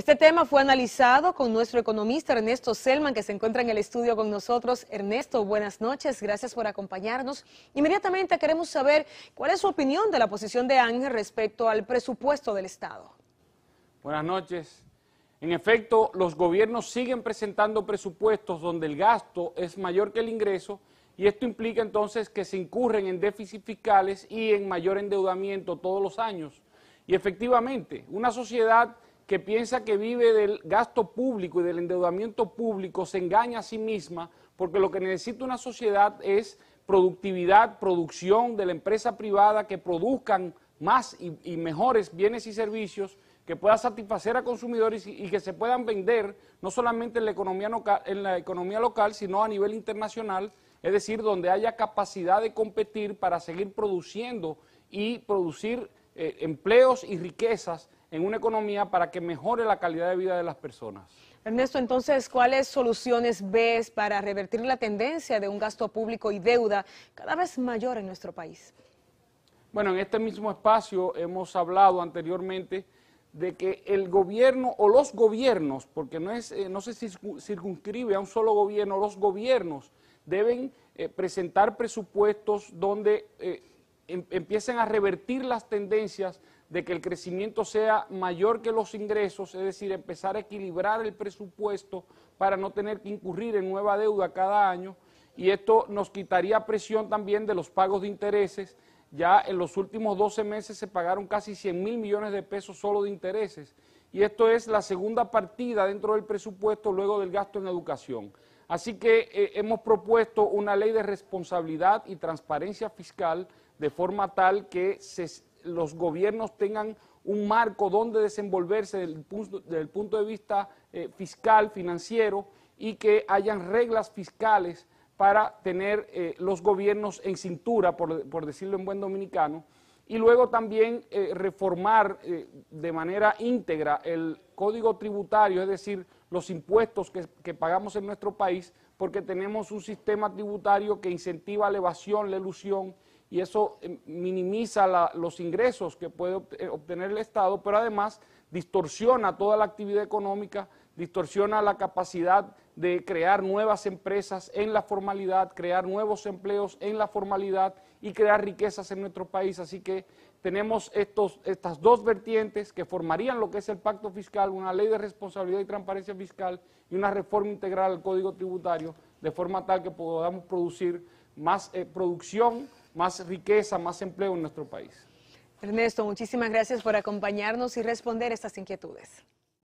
Este tema fue analizado con nuestro economista Ernesto Selman, que se encuentra en el estudio con nosotros. Ernesto, buenas noches, gracias por acompañarnos. Inmediatamente queremos saber cuál es su opinión de la posición de Ángel respecto al presupuesto del Estado. Buenas noches. En efecto, los gobiernos siguen presentando presupuestos donde el gasto es mayor que el ingreso y esto implica entonces que se incurren en déficit fiscales y en mayor endeudamiento todos los años. Y efectivamente, una sociedad que piensa que vive del gasto público y del endeudamiento público se engaña a sí misma porque lo que necesita una sociedad es productividad, producción de la empresa privada que produzcan más y, mejores bienes y servicios que pueda satisfacer a consumidores y, que se puedan vender no solamente en la, economía local, en la economía local, sino a nivel internacional, es decir, donde haya capacidad de competir para seguir produciendo y producir eh, empleos y riquezas en una economía para que mejore la calidad de vida de las personas. Ernesto, entonces, ¿cuáles soluciones ves para revertir la tendencia de un gasto público y deuda cada vez mayor en nuestro país? Bueno, en este mismo espacio hemos hablado anteriormente de que el gobierno o los gobiernos, porque no, es, eh, se circunscribe a un solo gobierno, los gobiernos deben eh, presentar presupuestos donde eh, em, empiecen a revertir las tendencias de que el crecimiento sea mayor que los ingresos, es decir, empezar a equilibrar el presupuesto para no tener que incurrir en nueva deuda cada año y esto nos quitaría presión también de los pagos de intereses. Ya en los últimos 12 meses se pagaron casi 100 mil millones de pesos solo de intereses y esto es la segunda partida dentro del presupuesto luego del gasto en educación. Así que eh, hemos propuesto una ley de responsabilidad y transparencia fiscal de forma tal que se los gobiernos tengan un marco donde desenvolverse desde el punto, de vista eh, fiscal, financiero, y que hayan reglas fiscales para tener eh, los gobiernos en cintura, por, decirlo en buen dominicano, y luego también eh, reformar de manera íntegra el código tributario, es decir, los impuestos que, que pagamos en nuestro país, porque tenemos un sistema tributario que incentiva la evasión, la ilusión, y eso eh, minimiza los ingresos que puede eh, obtener el Estado, pero además distorsiona toda la actividad económica, distorsiona la capacidad de crear nuevas empresas en la formalidad, crear nuevos empleos en la formalidad y crear riquezas en nuestro país. Así que tenemos estas dos vertientes que formarían lo que es el pacto fiscal, una ley de responsabilidad y transparencia fiscal y una reforma integral al código tributario, de forma tal que podamos producir más eh, producción más riqueza, más empleo en nuestro país. Ernesto, muchísimas gracias por acompañarnos y responder estas inquietudes.